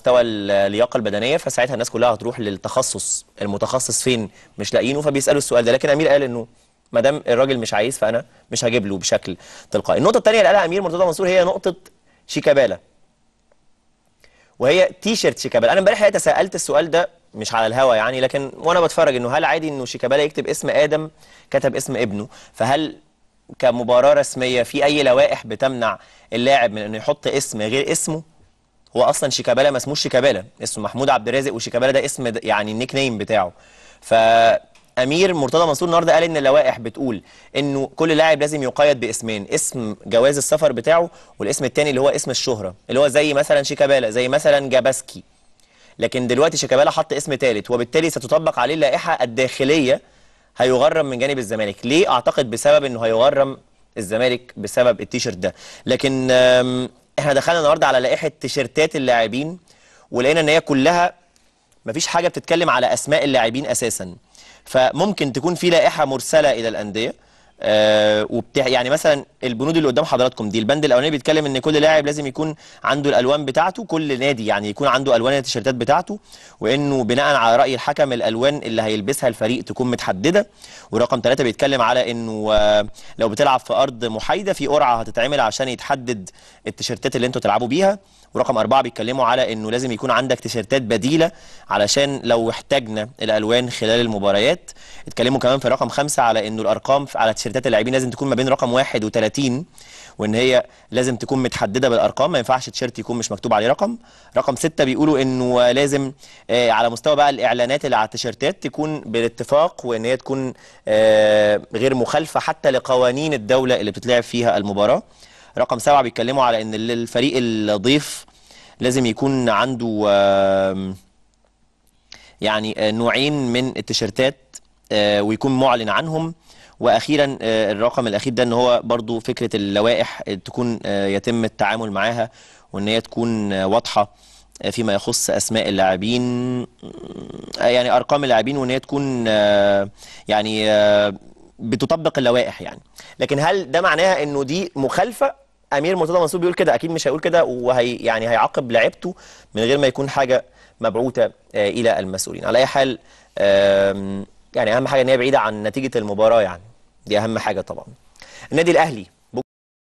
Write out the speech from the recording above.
مستوى اللياقه البدنيه فساعتها الناس كلها هتروح للتخصص المتخصص فين مش لاقيينه فبيسالوا السؤال ده لكن امير قال انه ما دام الراجل مش عايز فانا مش هجيب له بشكل تلقائي النقطه الثانيه اللي قالها امير مرتضى منصور هي نقطه شيكابالا وهي تي شيرت شيكابالا انا امبارح تساءلت السؤال ده مش على الهوا يعني لكن وانا بتفرج انه هل عادي انه شيكابالا يكتب اسم ادم كتب اسم ابنه فهل كمباراه رسميه في اي لوائح بتمنع اللاعب من انه يحط اسم غير اسمه هو اصلا شيكابالا ما اسموش شيكابالا اسمه محمود عبد الرازق وشيكابالا ده اسم يعني النيك نيم بتاعه فامير مرتضى منصور النهارده قال ان اللوائح بتقول انه كل لاعب لازم يقيد باسمين اسم جواز السفر بتاعه والاسم الثاني اللي هو اسم الشهره اللي هو زي مثلا شيكابالا زي مثلا جاباسكي لكن دلوقتي شيكابالا حط اسم ثالث وبالتالي ستطبق عليه اللائحه الداخليه هيغرم من جانب الزمالك ليه اعتقد بسبب انه هيغرم الزمالك بسبب التيشيرت ده لكن احنا دخلنا النهارده على لائحه تيشيرتات اللاعبين ولقينا ان هي كلها مفيش حاجه بتتكلم على اسماء اللاعبين اساسا فممكن تكون في لائحه مرسله الى الانديه آه وبتاع يعني مثلا البنود اللي قدام حضراتكم دي البند الاولاني بيتكلم ان كل لاعب لازم يكون عنده الالوان بتاعته كل نادي يعني يكون عنده الوان التيشيرتات بتاعته وانه بناء على راي الحكم الالوان اللي هيلبسها الفريق تكون متحدده ورقم ثلاثة بيتكلم على انه آه لو بتلعب في ارض محايده في قرعه هتتعمل عشان يتحدد التيشيرتات اللي انتوا تلعبوا بيها ورقم أربعة بيتكلموا على إنه لازم يكون عندك تيشيرتات بديلة علشان لو احتاجنا الألوان خلال المباريات اتكلموا كمان في رقم خمسة على إنه الأرقام على تيشيرتات اللاعبين لازم تكون ما بين رقم واحد وتلاتين وإن هي لازم تكون متحددة بالأرقام ما ينفعش تيشيرت يكون مش مكتوب عليه رقم رقم ستة بيقولوا إنه لازم آه على مستوى بقى الإعلانات اللي على التيشيرتات تكون بالاتفاق وإن هي تكون آه غير مخالفة حتى لقوانين الدولة اللي بتتلعب فيها المباراة رقم سبعة بيتكلموا على ان الفريق الضيف لازم يكون عنده يعني آه، نوعين من التيشيرتات آه، ويكون معلن عنهم واخيرا آه، الرقم الاخير ده ان هو برضو فكره اللوائح تكون يتم التعامل معاها وان هي تكون واضحه فيما يخص اسماء اللاعبين يعني ارقام اللاعبين وان هي تكون يعني بتطبق اللوائح يعني لكن هل ده معناها انه دي مخالفه امير مرتضى منصور بيقول كده اكيد مش هيقول كده وهي يعني هيعاقب لعبته من غير ما يكون حاجه مبعوثه آه، الى المسؤولين على اي حال يعني اهم حاجه ان هي بعيده عن نتيجه المباراه يعني دي اهم حاجه طبعا النادي الاهلي